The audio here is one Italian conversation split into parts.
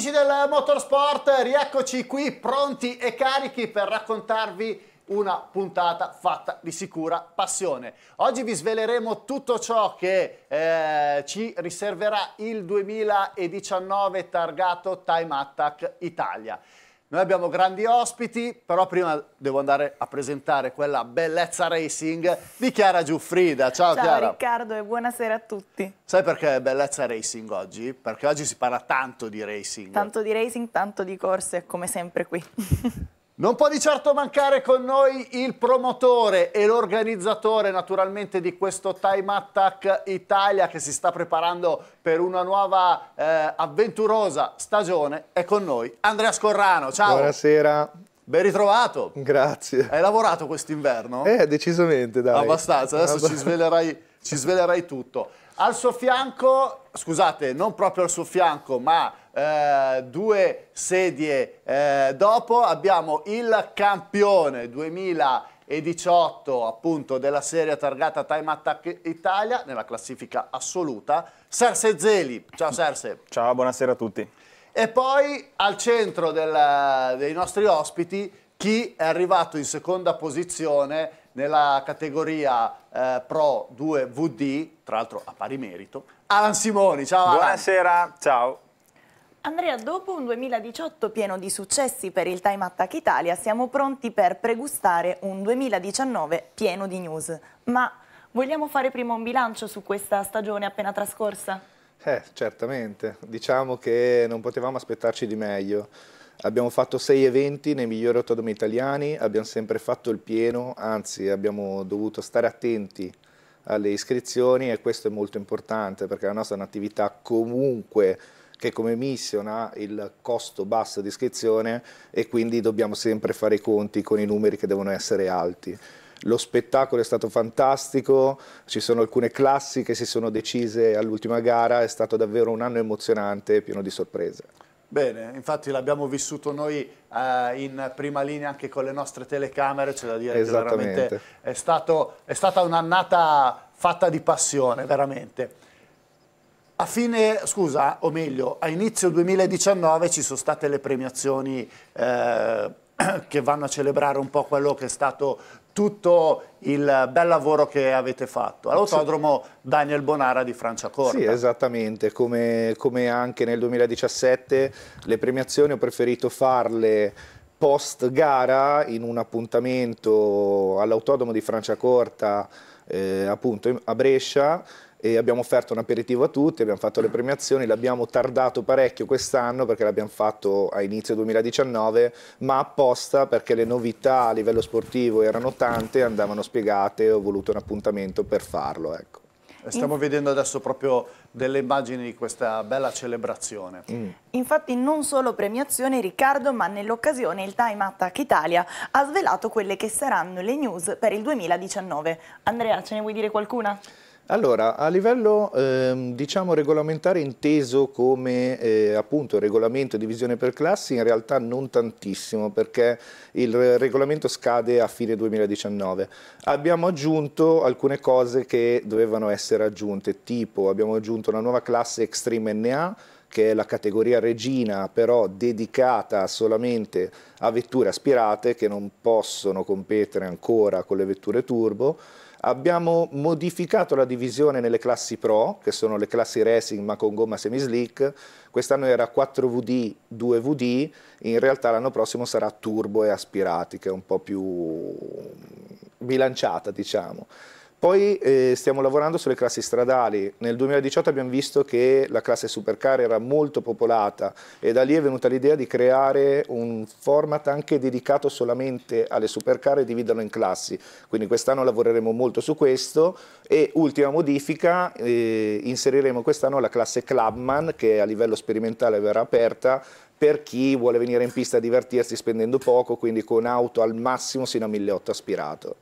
Amici del motorsport, rieccoci qui pronti e carichi per raccontarvi una puntata fatta di sicura passione. Oggi vi sveleremo tutto ciò che eh, ci riserverà il 2019 targato Time Attack Italia. Noi abbiamo grandi ospiti, però prima devo andare a presentare quella bellezza racing di Chiara Giuffrida. Ciao, Ciao Chiara. Ciao Riccardo e buonasera a tutti. Sai perché è bellezza racing oggi? Perché oggi si parla tanto di racing. Tanto di racing, tanto di corse, come sempre qui. Non può di certo mancare con noi il promotore e l'organizzatore naturalmente di questo Time Attack Italia che si sta preparando per una nuova eh, avventurosa stagione. È con noi Andrea Scorrano, ciao! Buonasera! Ben ritrovato! Grazie! Hai lavorato quest'inverno? Eh, decisamente, dai! Abbastanza, adesso ci, svelerai, ci svelerai tutto al suo fianco, scusate, non proprio al suo fianco, ma eh, due sedie eh, dopo abbiamo il campione 2018 appunto della serie targata Time Attack Italia nella classifica assoluta, Serse Zeli. Ciao Serse. Ciao, buonasera a tutti. E poi al centro del, dei nostri ospiti chi è arrivato in seconda posizione nella categoria eh, Pro 2 VD, tra l'altro a pari merito, Alan Simoni. Ciao Alan. Buonasera, ciao. Andrea, dopo un 2018 pieno di successi per il Time Attack Italia, siamo pronti per pregustare un 2019 pieno di news. Ma vogliamo fare prima un bilancio su questa stagione appena trascorsa? Eh, certamente. Diciamo che non potevamo aspettarci di meglio. Abbiamo fatto sei eventi nei migliori autodromi italiani, abbiamo sempre fatto il pieno, anzi abbiamo dovuto stare attenti alle iscrizioni e questo è molto importante perché la nostra è un'attività comunque che come mission ha il costo basso di iscrizione e quindi dobbiamo sempre fare i conti con i numeri che devono essere alti. Lo spettacolo è stato fantastico, ci sono alcune classi che si sono decise all'ultima gara, è stato davvero un anno emozionante e pieno di sorprese. Bene, infatti l'abbiamo vissuto noi eh, in prima linea anche con le nostre telecamere, c'è da dire che veramente è, stato, è stata un'annata fatta di passione, veramente. A fine, scusa, o meglio, a inizio 2019 ci sono state le premiazioni eh, che vanno a celebrare un po' quello che è stato tutto il bel lavoro che avete fatto all'autodromo Daniel Bonara di Franciacorta. Sì, esattamente, come, come anche nel 2017 le premiazioni ho preferito farle post gara in un appuntamento all'autodromo di Franciacorta eh, appunto a Brescia e abbiamo offerto un aperitivo a tutti, abbiamo fatto le premiazioni, l'abbiamo tardato parecchio quest'anno perché l'abbiamo fatto a inizio 2019, ma apposta perché le novità a livello sportivo erano tante, andavano spiegate e ho voluto un appuntamento per farlo. Ecco. Stiamo In... vedendo adesso proprio delle immagini di questa bella celebrazione. Mm. Infatti non solo premiazione Riccardo, ma nell'occasione il Time Attack Italia ha svelato quelle che saranno le news per il 2019. Andrea, ce ne vuoi dire qualcuna? Allora, a livello ehm, diciamo regolamentare inteso come eh, appunto regolamento e divisione per classi, in realtà non tantissimo perché il regolamento scade a fine 2019. Abbiamo aggiunto alcune cose che dovevano essere aggiunte, tipo abbiamo aggiunto una nuova classe Extreme NA che è la categoria regina però dedicata solamente a vetture aspirate che non possono competere ancora con le vetture turbo Abbiamo modificato la divisione nelle classi pro, che sono le classi racing ma con gomma semi semislick, quest'anno era 4VD, 2VD, in realtà l'anno prossimo sarà turbo e aspirati, che è un po' più bilanciata diciamo. Poi eh, stiamo lavorando sulle classi stradali. Nel 2018 abbiamo visto che la classe supercar era molto popolata e da lì è venuta l'idea di creare un format anche dedicato solamente alle supercar e dividerlo in classi. Quindi quest'anno lavoreremo molto su questo e ultima modifica, eh, inseriremo quest'anno la classe Clubman che a livello sperimentale verrà aperta per chi vuole venire in pista a divertirsi spendendo poco, quindi con auto al massimo sino a 1.800 aspirato.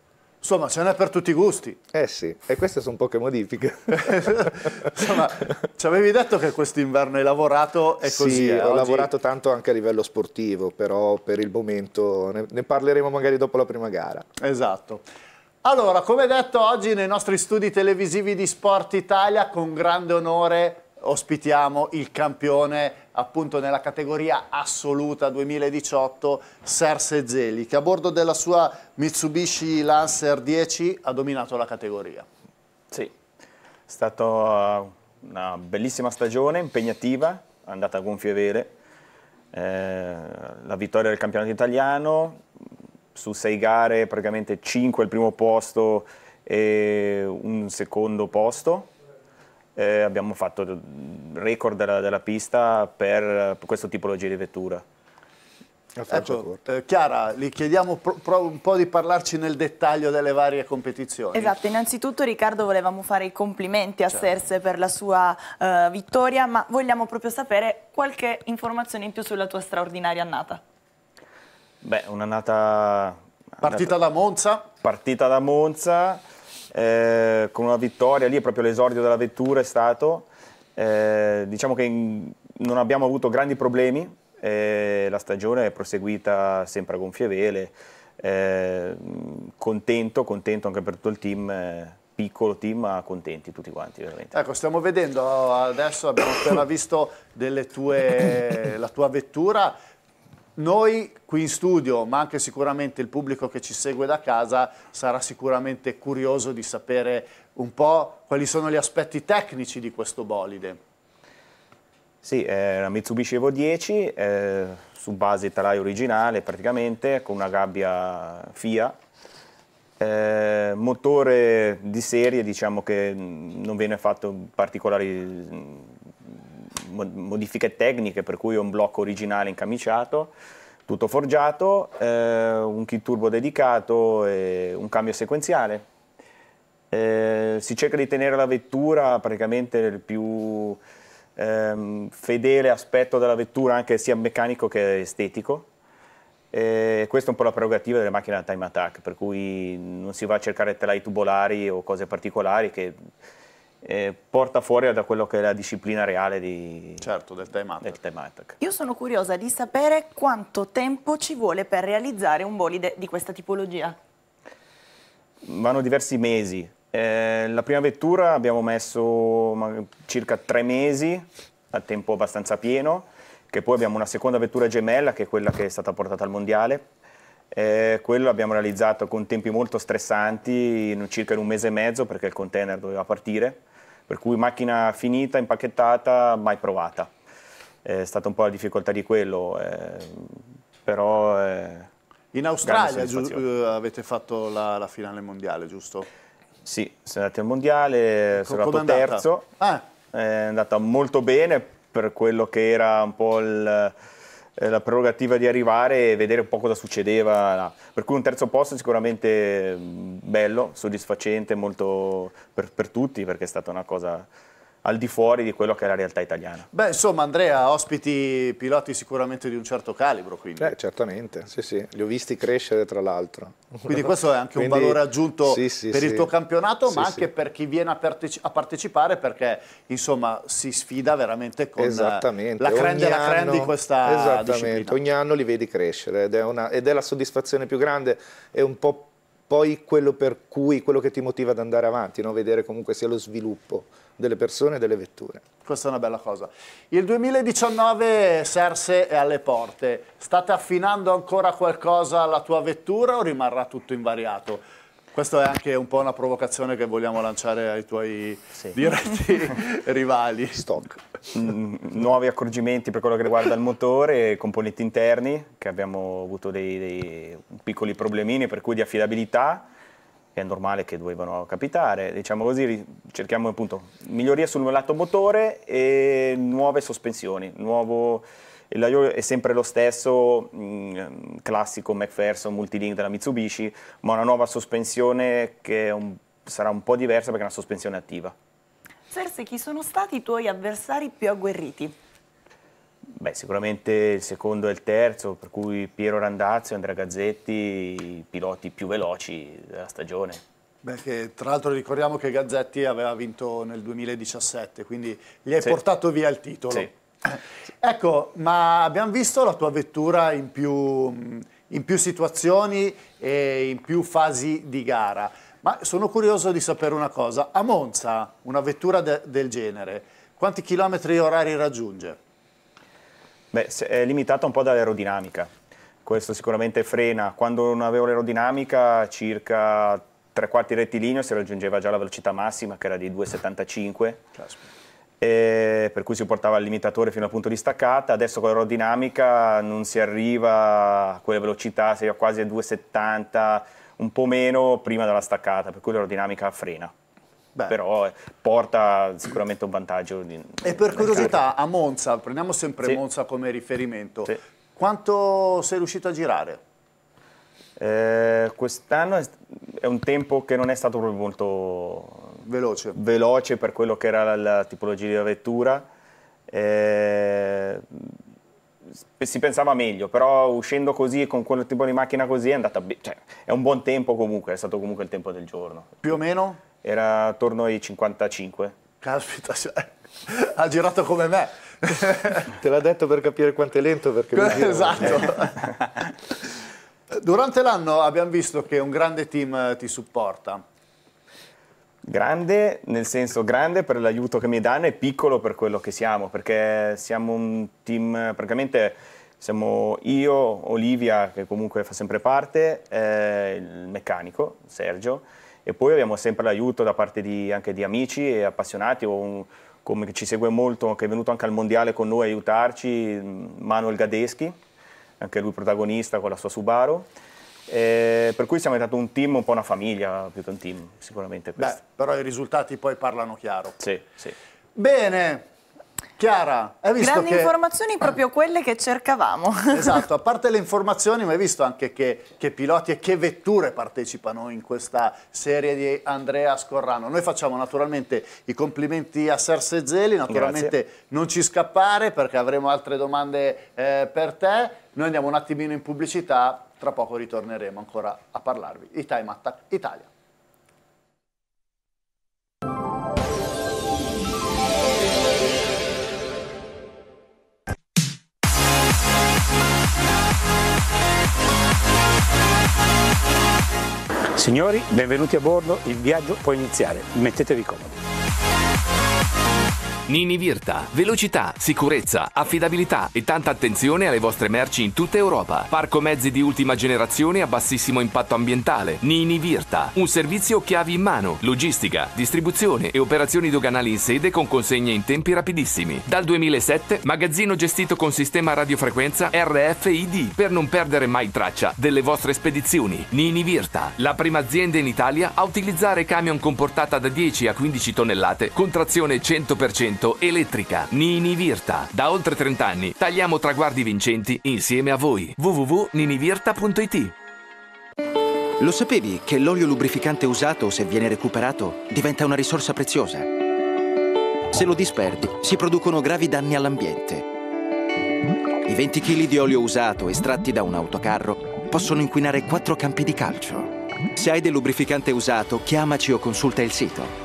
Insomma, ce n'è per tutti i gusti. Eh sì, e queste sono poche modifiche. Insomma, ci avevi detto che quest'inverno hai lavorato e così. Sì, ho oggi... lavorato tanto anche a livello sportivo, però per il momento ne, ne parleremo magari dopo la prima gara. Esatto. Allora, come detto oggi nei nostri studi televisivi di Sport Italia, con grande onore ospitiamo il campione appunto nella categoria assoluta 2018 Serse Zeli che a bordo della sua Mitsubishi Lancer 10 ha dominato la categoria. Sì, è stata uh, una bellissima stagione, impegnativa, andata a gonfie vele, eh, la vittoria del campionato italiano, su sei gare praticamente 5 il primo posto e un secondo posto eh, abbiamo fatto record della, della pista per, per questo tipologia di vettura. Ecco, eh, Chiara, gli chiediamo un po' di parlarci nel dettaglio delle varie competizioni. Esatto, innanzitutto Riccardo volevamo fare i complimenti a certo. Serse per la sua uh, vittoria, ma vogliamo proprio sapere qualche informazione in più sulla tua straordinaria annata. Beh, un'annata... Partita da Monza. Partita da Monza eh, con una vittoria, lì è proprio l'esordio della vettura è stato, eh, diciamo che in, non abbiamo avuto grandi problemi, eh, la stagione è proseguita sempre a gonfie vele, eh, contento, contento anche per tutto il team eh, piccolo team ma contenti tutti quanti veramente. Ecco stiamo vedendo adesso abbiamo appena visto tue, la tua vettura noi qui in studio, ma anche sicuramente il pubblico che ci segue da casa, sarà sicuramente curioso di sapere un po' quali sono gli aspetti tecnici di questo bolide. Sì, è una Mitsubishi Evo 10 su base telaio originale praticamente con una gabbia FIA. Eh, motore di serie diciamo che non viene fatto particolari modifiche tecniche, per cui un blocco originale incamiciato, tutto forgiato, eh, un kit turbo dedicato e un cambio sequenziale. Eh, si cerca di tenere la vettura praticamente il più ehm, fedele aspetto della vettura, anche sia meccanico che estetico. Eh, questa è un po' la prerogativa delle macchine da time attack, per cui non si va a cercare telai tubolari o cose particolari che eh, porta fuori da quello che è la disciplina reale di, certo, del, del tematic. Io sono curiosa di sapere quanto tempo ci vuole per realizzare un bolide di questa tipologia. Vanno diversi mesi. Eh, la prima vettura abbiamo messo circa tre mesi, a tempo abbastanza pieno, che poi abbiamo una seconda vettura gemella, che è quella che è stata portata al Mondiale, eh, quello l'abbiamo realizzato con tempi molto stressanti, in circa un mese e mezzo, perché il container doveva partire, per cui macchina finita, impacchettata, mai provata. È stata un po' la difficoltà di quello, eh, però... Eh, in Australia eh, avete fatto la, la, finale mondiale, giusto? Sì, siamo andati al mondiale, sono andato terzo, ah. è andata molto bene per quello che era un po' il eh, la prerogativa di arrivare e vedere un po' cosa succedeva. Là. Per cui un terzo posto è sicuramente mm, bello, soddisfacente, molto per, per tutti, perché è stata una cosa al di fuori di quello che è la realtà italiana. Beh, insomma, Andrea, ospiti piloti sicuramente di un certo calibro, quindi. Beh, certamente, sì, sì, li ho visti crescere tra l'altro. Quindi questo è anche quindi, un valore aggiunto sì, sì, per sì. il tuo campionato, ma anche per chi viene a, parteci a, partecipare, perché insomma si sfida veramente con Esattamente. la creme della creme di questa Esattamente, ogni anno li vedi crescere ed è, una, ed è la soddisfazione più grande, è un po' poi quello per cui, quello che ti motiva ad andare avanti, no? vedere comunque sia lo sviluppo delle persone e delle vetture. Questa è una bella cosa. Il 2019 Serse è alle porte. State affinando ancora qualcosa alla tua vettura o rimarrà tutto invariato? Questa è anche un po' una provocazione che vogliamo lanciare ai tuoi sì. diretti rivali. Stock. Mm, nuovi accorgimenti per quello che riguarda il motore, componenti interni, che abbiamo avuto dei, dei piccoli problemini per cui di affidabilità è normale che dovevano capitare. Diciamo così, cerchiamo appunto miglioria sul lato motore e nuove sospensioni, nuovo... Il Laio è sempre lo stesso, mh, mm, classico McPherson multilink della Mitsubishi, ma una nuova sospensione che un, sarà un po' diversa perché è una sospensione attiva. Cersei, chi sono stati i tuoi avversari più agguerriti? Beh, sicuramente il secondo e il terzo, per cui Piero Randazzo e Andrea Gazzetti, i piloti più veloci della stagione. Beh, che, tra l'altro ricordiamo che Gazzetti aveva vinto nel 2017, quindi gli hai sì. portato via il titolo. Sì. Ecco, ma abbiamo visto la tua vettura in più, in più situazioni e in più fasi di gara, ma sono curioso di sapere una cosa. A Monza, una vettura de del genere, quanti chilometri orari raggiunge? Beh, è limitata un po' dall'aerodinamica. Questo sicuramente frena. Quando non avevo l'aerodinamica, circa tre quarti rettilineo si raggiungeva già la velocità massima, che era di 2,75. Eh, per cui si portava il limitatore fino al punto di staccata. Adesso con l'aerodinamica non si arriva a quelle velocità, si arriva quasi a 2,70, un po' meno prima della staccata, per cui l'aerodinamica frena. Beh. però eh, porta sicuramente un vantaggio. Di, e per curiosità, a Monza, prendiamo sempre sì. Monza come riferimento, sì. quanto sei riuscito a girare? Eh, Quest'anno è, un tempo che non è stato proprio molto veloce, veloce per quello che era la, la tipologia della vettura. Eh, si pensava meglio, però uscendo così e con quel tipo di macchina così è andata bene. Cioè, è un buon tempo comunque, è stato comunque il tempo del giorno. Più o meno? era attorno ai 55. Caspita, ha girato come me. Te l'ha detto per capire quanto è lento perché Esatto. Durante l'anno abbiamo visto che un grande team eh, ti supporta. Grande, nel senso grande per l'aiuto che mi danno e piccolo per quello che siamo, perché siamo un team, praticamente siamo io, Olivia, che comunque fa sempre parte, eh, il meccanico, Sergio, e poi abbiamo sempre l'aiuto da parte di, anche di amici e appassionati o un, come ci segue molto, che è venuto anche al mondiale con noi a aiutarci, mm, Manuel Gadeschi, anche lui protagonista con la sua Subaru. Eh, per cui siamo diventati un team, un po' una famiglia più che un team, sicuramente. Beh, però i risultati poi parlano chiaro. Sì, sì. Bene, Chiara, hai visto Grandi che... informazioni proprio quelle che cercavamo. Esatto, a parte le informazioni, ma hai visto anche che, che, piloti e che vetture partecipano in questa serie di Andrea Scorrano. Noi facciamo naturalmente i complimenti a Serse Zeli, naturalmente Grazie. non ci scappare perché avremo altre domande eh, per te. Noi andiamo un attimino in pubblicità, tra poco ritorneremo ancora a parlarvi. E Time Attack Italia. Signori, benvenuti a bordo, il viaggio può iniziare, mettetevi comodi. Nini Virta, velocità, sicurezza, affidabilità e tanta attenzione alle vostre merci in tutta Europa. Parco mezzi di ultima generazione a bassissimo impatto ambientale. Nini Virta, un servizio chiavi in mano, logistica, distribuzione e operazioni doganali in sede con consegne in tempi rapidissimi. Dal 2007, magazzino gestito con sistema radiofrequenza RFID per non perdere mai traccia delle vostre spedizioni. Nini Virta, la prima azienda in Italia a utilizzare camion con portata da 10 a 15 tonnellate con trazione 100% 100% elettrica. Nini Virta. Da oltre 30 anni tagliamo traguardi vincenti insieme a voi. www.ninivirta.it Lo sapevi che l'olio lubrificante usato, se viene recuperato, diventa una risorsa preziosa? Se lo disperdi, si producono gravi danni all'ambiente. I 20 kg di olio usato estratti da un autocarro possono inquinare quattro campi di calcio. Se hai del lubrificante usato, chiamaci o consulta il sito.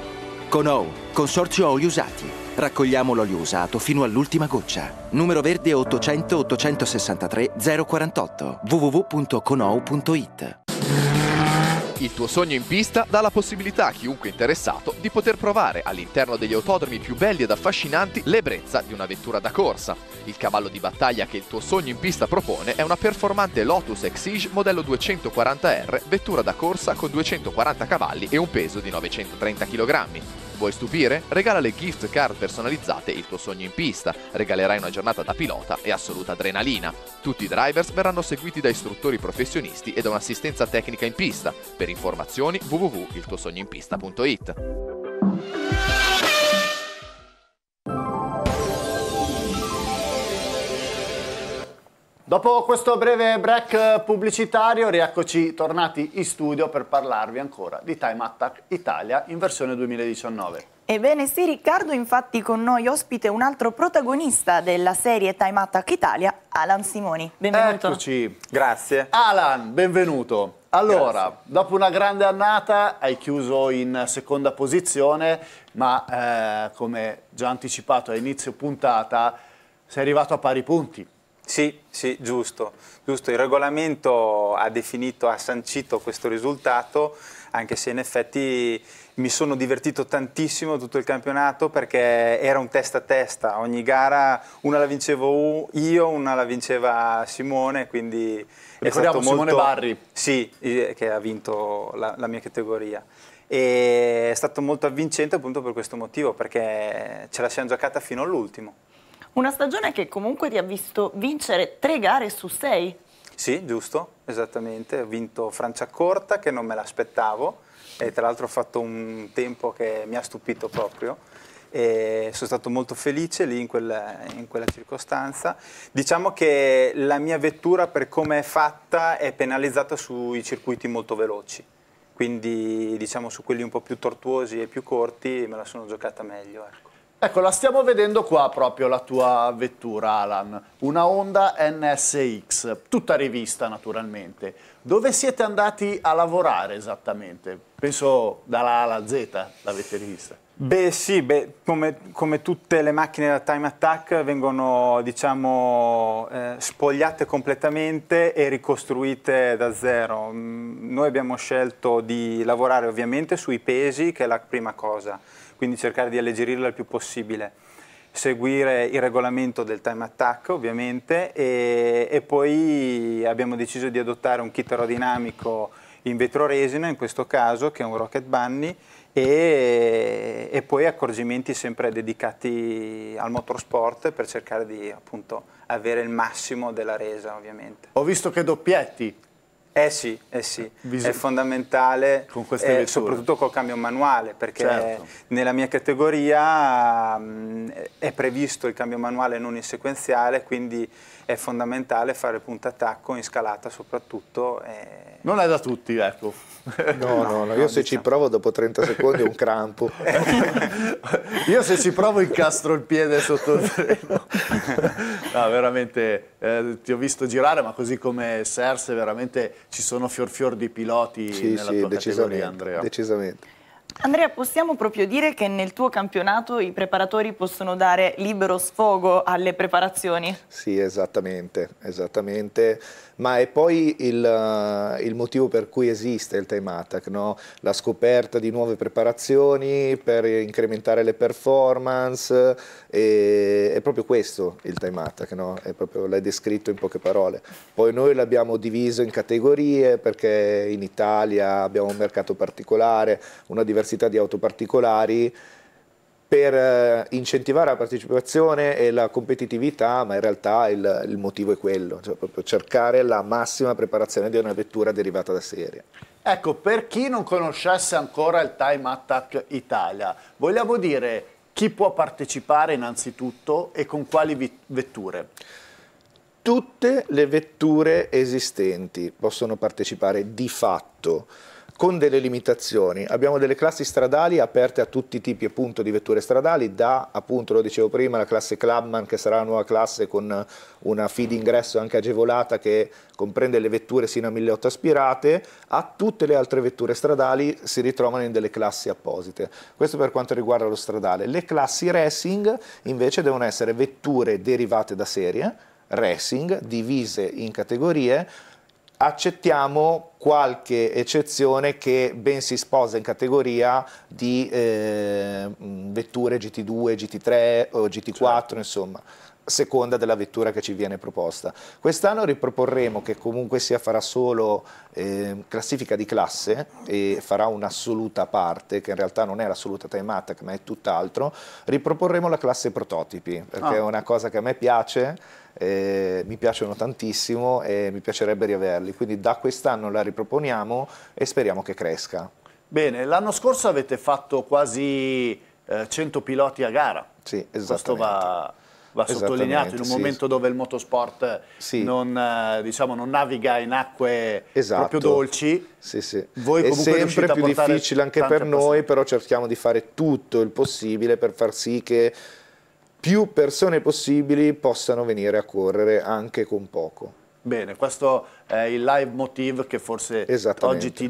Con O, Consorzio Oli Usati. Raccogliamo l'olio usato fino all'ultima goccia. Numero verde 800 863 048 www.conou.it il tuo sogno in pista dà la possibilità a chiunque interessato di poter provare all'interno degli autodromi più belli ed affascinanti l'ebbrezza di una vettura da corsa. Il cavallo di battaglia che il tuo sogno in pista propone è una performante Lotus Exige modello 240R, vettura da corsa con 240 cavalli e un peso di 930 kg. Vuoi stupire? Regala le gift card personalizzate il tuo sogno in pista, regalerai una giornata da pilota e assoluta adrenalina. Tutti i drivers verranno seguiti da istruttori professionisti e da un'assistenza tecnica in pista. Per informazioni www.iltuosognoinpista.it Dopo questo breve break pubblicitario, rieccoci tornati in studio per parlarvi ancora di Time Attack Italia in versione 2019. Ebbene sì, Riccardo, infatti con noi ospite un altro protagonista della serie Time Attack Italia, Alan Simoni. Benvenuto. Eccoci. Grazie. Alan, benvenuto. Allora, Grazie. dopo una grande annata hai chiuso in seconda posizione, ma eh, come già anticipato a inizio puntata, sei arrivato a pari punti sì, sì, giusto, giusto. Il regolamento ha definito, ha sancito questo risultato, anche se in effetti mi sono divertito tantissimo tutto il campionato perché era un testa a testa, ogni gara una la vincevo io, una la vinceva Simone, quindi Ricordiamo è stato molto... Simone Barri. Sì, che ha vinto la, la mia categoria. E è stato molto avvincente appunto per questo motivo, perché ce la siamo giocata fino all'ultimo. Una stagione che comunque ti ha visto vincere tre gare su sei. Sì, giusto, esattamente. Ho vinto Francia Corta, che non me l'aspettavo, e tra l'altro ho fatto un tempo che mi ha stupito proprio. E sono stato molto felice lì in quella, in quella circostanza. Diciamo che la mia vettura, per come è fatta, è penalizzata sui circuiti molto veloci quindi diciamo su quelli un po' più tortuosi e più corti me la sono giocata meglio. Ecco. Ecco, la stiamo vedendo qua proprio la tua vettura, Alan, una Honda NSX, tutta rivista naturalmente. Dove siete andati a lavorare esattamente? Penso dalla A alla Z l'avete rivista. Beh sì, beh, come, come, tutte le macchine da Time Attack vengono diciamo eh, spogliate completamente e ricostruite da zero. Mm, noi abbiamo scelto di lavorare ovviamente sui pesi, che è la prima cosa quindi cercare di alleggerirla il più possibile. Seguire il regolamento del time attack ovviamente e, e poi abbiamo deciso di adottare un kit aerodinamico in vetro resina in questo caso che è un Rocket Bunny e, e, poi accorgimenti sempre dedicati al motorsport per cercare di appunto avere il massimo della resa ovviamente. Ho visto che doppietti eh sì, eh sì. Eh, è fondamentale, eh, soprattutto col cambio manuale, perché certo. nella mia categoria mh, mm, è previsto il cambio manuale non in sequenziale, quindi è fondamentale fare punta attacco in scalata soprattutto. Eh... Non è da tutti, ecco. No, no, no, no io se diciamo. ci provo dopo 30 secondi è un crampo. io se ci provo incastro il piede sotto il treno. no, veramente eh, ti ho visto girare, ma così come Serse, veramente ci sono fior fior di piloti sì, nella sì, tua categoria, Andrea. Decisamente. Andrea, possiamo proprio dire che nel tuo campionato i preparatori possono dare libero sfogo alle preparazioni? Sì, esattamente, esattamente ma è poi il, eh, il motivo per cui esiste il time attack, no? la scoperta di nuove preparazioni per incrementare le performance, e, è proprio questo il time attack, no? l'hai descritto in poche parole. Poi noi l'abbiamo diviso in categorie perché in Italia abbiamo un mercato particolare, una diversità di auto particolari, per eh, incentivare la partecipazione e la competitività, ma in realtà il, il motivo è quello, cioè proprio cercare la massima preparazione di una vettura derivata da serie. Ecco, per chi non conoscesse ancora il Time Attack Italia, vogliamo dire chi può partecipare innanzitutto e con quali vetture? Tutte le vetture esistenti possono partecipare di fatto con delle limitazioni. Abbiamo delle classi stradali aperte a tutti i tipi appunto, di vetture stradali, da appunto, lo dicevo prima, la classe Clubman che sarà la nuova classe con una feed ingresso anche agevolata che comprende le vetture sino a 1800 aspirate, a tutte le altre vetture stradali si ritrovano in delle classi apposite. Questo per quanto riguarda lo stradale. Le classi racing invece devono essere vetture derivate da serie, racing, divise in categorie, accettiamo qualche eccezione che ben si sposa in categoria di eh, mm, vetture GT2, GT3 o GT4, certo. insomma seconda della vettura che ci viene proposta. Quest'anno riproporremo che comunque sia farà solo eh, classifica di classe e farà un'assoluta parte, che in realtà non è l'assoluta time tematica ma è tutt'altro, riproporremo la classe prototipi, perché ah. è una cosa che a me piace eh, mi piacciono tantissimo e mi piacerebbe riaverli, quindi da quest'anno la riproponiamo e speriamo che cresca. Bene, l'anno scorso avete fatto quasi eh, 100 piloti a gara. Sì, Questo va, sottolineato in un sì. momento dove il motorsport sì. non, eh, diciamo, non, naviga in acque esatto. proprio dolci. Sì, sì. Voi è sempre più difficile anche per noi, però cerchiamo di fare tutto il possibile per far sì che più persone possibili possano venire a correre anche con poco. Bene, questo è il live motive che forse oggi ti,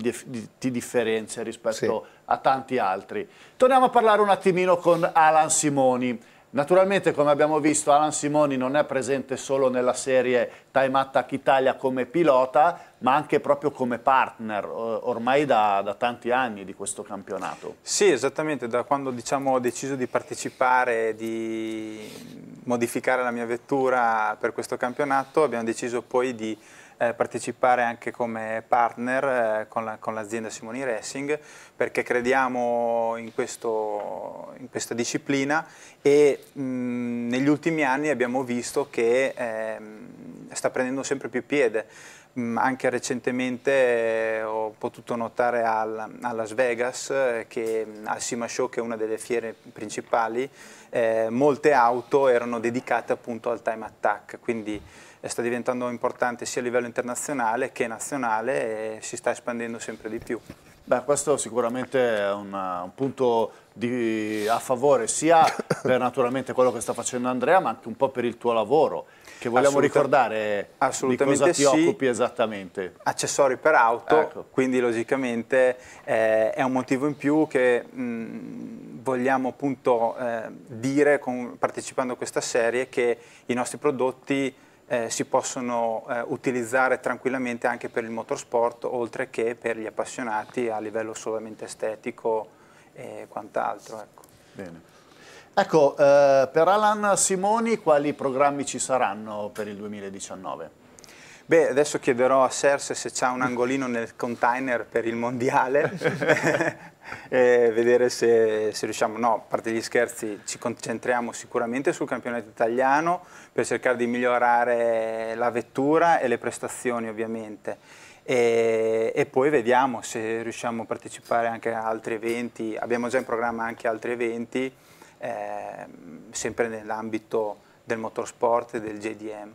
ti, differenzia rispetto sì. a tanti altri. Torniamo a parlare un attimino con Alan Simoni. Naturalmente, come abbiamo visto, Alan Simoni non è presente solo nella serie Time Attack Italia come pilota, ma anche proprio come partner ormai da, da tanti anni di questo campionato. Sì, esattamente, da quando diciamo, ho deciso di partecipare, di modificare la mia vettura per questo campionato, abbiamo deciso poi di eh, partecipare anche come partner eh, con, l'azienda Simoni Racing perché crediamo in, questo, in questa disciplina e mh, mm, negli ultimi anni abbiamo visto che ehm, sta prendendo sempre più piede. Mm, anche recentemente eh, ho potuto notare a Las Vegas, eh, che, mm, al SIMA Show che è una delle fiere principali, eh, molte auto erano dedicate appunto al time attack, quindi eh, sta diventando importante sia a livello internazionale che nazionale e si sta espandendo sempre di più. Beh, questo sicuramente è una, un punto di, a favore sia per naturalmente quello che sta facendo Andrea ma anche un po' per il tuo lavoro che vogliamo ricordare assolutamente di cosa ti sì. occupi esattamente. Accessori per auto, ecco. quindi logicamente eh, è un motivo in più che mh, vogliamo appunto eh, dire con, partecipando a questa serie che i nostri prodotti eh, si possono eh, utilizzare tranquillamente anche per il motorsport, oltre che per gli appassionati a livello solamente estetico e quant'altro. Ecco. Ecco, eh, per Alan Simoni quali programmi ci saranno per il 2019? Beh, adesso chiederò a Serse se c'è un angolino nel container per il mondiale, e vedere se, se, riusciamo. No, a parte gli scherzi, ci concentriamo sicuramente sul campionato italiano per cercare di migliorare la vettura e le prestazioni ovviamente. E, e poi vediamo se riusciamo a partecipare anche a altri eventi, abbiamo già in programma anche altri eventi eh, sempre nell'ambito del motorsport e del JDM.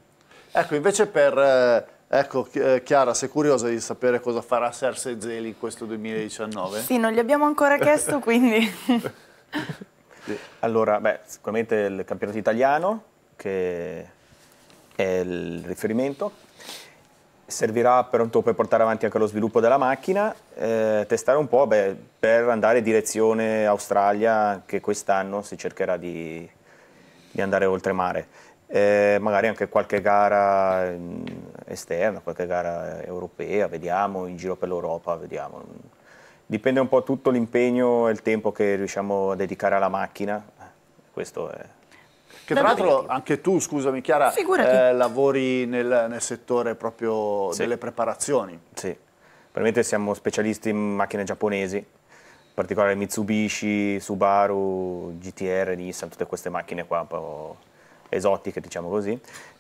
Ecco, invece per... Eh, ecco, eh, Chiara, sei curiosa di sapere cosa farà Serse Zeli in questo 2019? Sì, non gli abbiamo ancora chiesto, quindi... allora, beh, sicuramente il campionato italiano, che è il riferimento, servirà pronto per portare avanti anche lo sviluppo della macchina, eh, testare un po' beh, per andare in direzione Australia che quest'anno si cercherà di, di andare oltre mare. Eh, magari anche qualche gara mm, esterna, qualche gara europea, vediamo, in giro per l'Europa, vediamo. Dipende un po' tutto l'impegno e il tempo che riusciamo a dedicare alla macchina, questo è che da tra l'altro anche tu, scusami Chiara, eh, lavori nel, nel, settore proprio sì. delle preparazioni. Sì, probabilmente siamo specialisti in macchine giapponesi, in particolare Mitsubishi, Subaru, GTR, Nissan, tutte queste macchine qua esotiche diciamo così.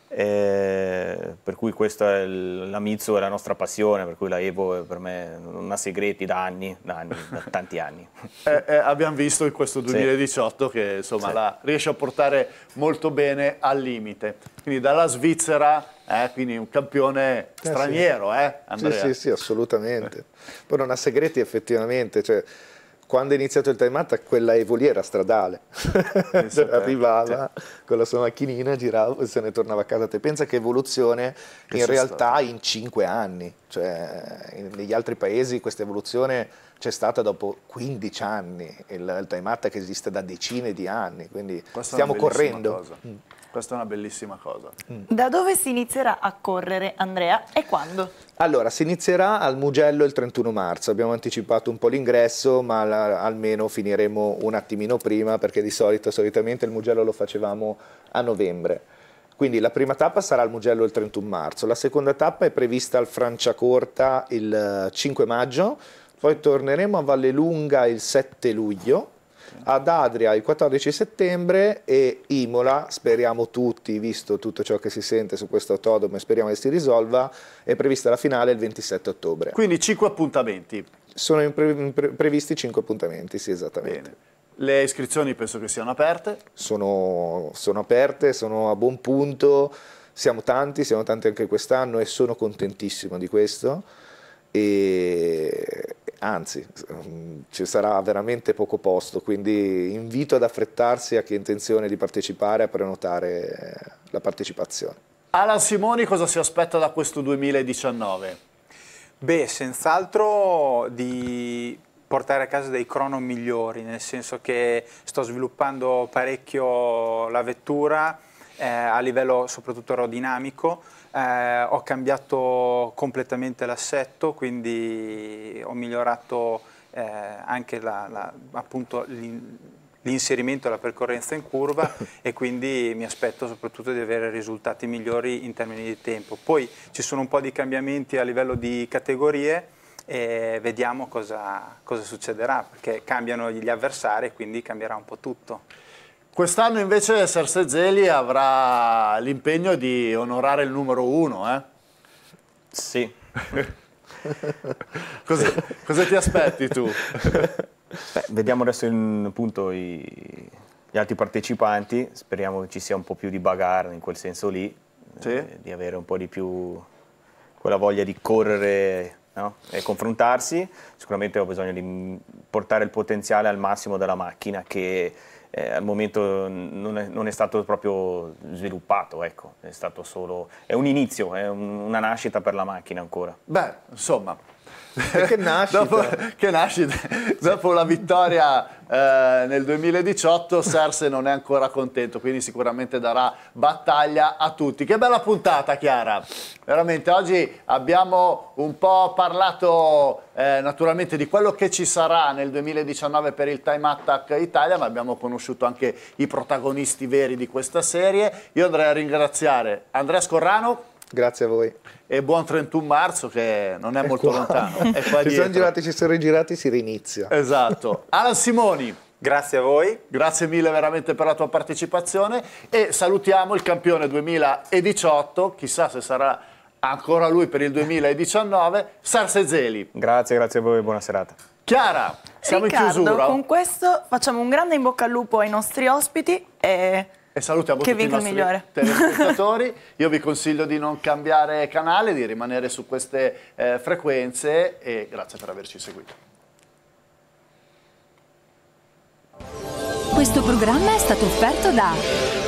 Eh, cui questa è la Mitsu è la nostra passione, per cui la Evo per me non ha segreti da anni, da, anni, da tanti anni. Eh, eh, abbiamo visto in questo 2018 sì. che insomma, sì. la riesce a portare molto bene al limite. Quindi dalla Svizzera eh, quindi un campione straniero, eh, sì. eh Andrea? Sì, sì, sì, assolutamente. Poi non ha segreti effettivamente, cioè, quando è iniziato il time out quella era stradale arrivava cioè. con la sua macchinina girava e se ne tornava a casa te pensa che evoluzione che in realtà stato. in cinque anni cioè negli altri paesi questa evoluzione c'è stata dopo 15 anni il, il time attack esiste da decine di anni quindi Questa stiamo correndo cosa. Mm. Questa è una bellissima cosa. Mm. Da dove si inizierà a correre Andrea e quando? Allora, si inizierà al Mugello il 31 marzo, abbiamo anticipato un po' l'ingresso ma la, almeno finiremo un attimino prima perché di solito, solitamente il Mugello lo facevamo a novembre. Quindi la prima tappa sarà al Mugello il 31 marzo, la seconda tappa è prevista al Franciacorta il 5 eh, maggio, poi torneremo a Vallelunga il 7 luglio ad Adria il 14 settembre e Imola, speriamo tutti, visto tutto ciò che si sente su questo autodromo, speriamo che si risolva, è prevista la finale il 27 ottobre. Quindi 5 appuntamenti? Sono pre previsti 5 appuntamenti, sì esattamente. Bene. Le iscrizioni penso che siano aperte? Sono, sono aperte, sono a buon punto, siamo tanti, siamo tanti anche quest'anno e sono contentissimo di questo. E anzi mm, ci sarà veramente poco posto, quindi invito ad affrettarsi a chi ha intenzione di partecipare a prenotare eh, la partecipazione. Alan Simoni cosa si aspetta da questo 2019? Beh, senz'altro di portare a casa dei crono migliori, nel senso che sto sviluppando parecchio la vettura eh, a livello soprattutto aerodinamico, eh, ho cambiato completamente l'assetto, quindi ho migliorato eh, anche la, la, appunto l'in, l'inserimento della percorrenza in curva e quindi mi aspetto soprattutto di avere risultati migliori in termini di tempo. Poi ci sono un po' di cambiamenti a livello di categorie e vediamo cosa, cosa succederà perché cambiano gli avversari e quindi cambierà un po' tutto. Quest'anno invece Serse Zeli avrà l'impegno di onorare il numero uno, eh? Sì. cosa, cosa, ti aspetti tu? Beh, vediamo adesso in, appunto i, gli altri partecipanti, speriamo che ci sia un po' più di bagarre in quel senso lì, sì. eh, di avere un po' di più quella voglia di correre no? e confrontarsi. Sicuramente ho bisogno di portare il potenziale al massimo della macchina che eh, al momento non è, non è, stato proprio sviluppato, ecco. è stato solo, è un inizio, è un, una nascita per la macchina ancora. Beh, insomma, che nascita, dopo, che nascita. dopo la vittoria eh, nel 2018 Serse non è ancora contento, quindi sicuramente darà battaglia a tutti. Che bella puntata Chiara, veramente oggi abbiamo un po' parlato eh, naturalmente di quello che ci sarà nel 2019 per il Time Attack Italia, ma abbiamo conosciuto anche i protagonisti veri di questa serie. Io andrei a ringraziare Andrea Scorrano Grazie a voi. E buon 31 marzo che non è, è molto qua. lontano. È qua ci, sono girati, ci sono rigirati, si rinizia. Esatto. Alan Simoni. Grazie a voi. Grazie mille veramente per la tua partecipazione e salutiamo il campione 2018, chissà se sarà ancora lui per il 2019, Sarse Zeli. Grazie, grazie a voi, buona serata. Chiara, siamo Riccardo, in chiusura. con questo facciamo un grande in bocca al lupo ai nostri ospiti e... E salutiamo che tutti i nostri migliore. telespettatori. Io vi consiglio di non cambiare canale, di rimanere su queste eh, frequenze e grazie per averci seguito. Questo programma è stato offerto da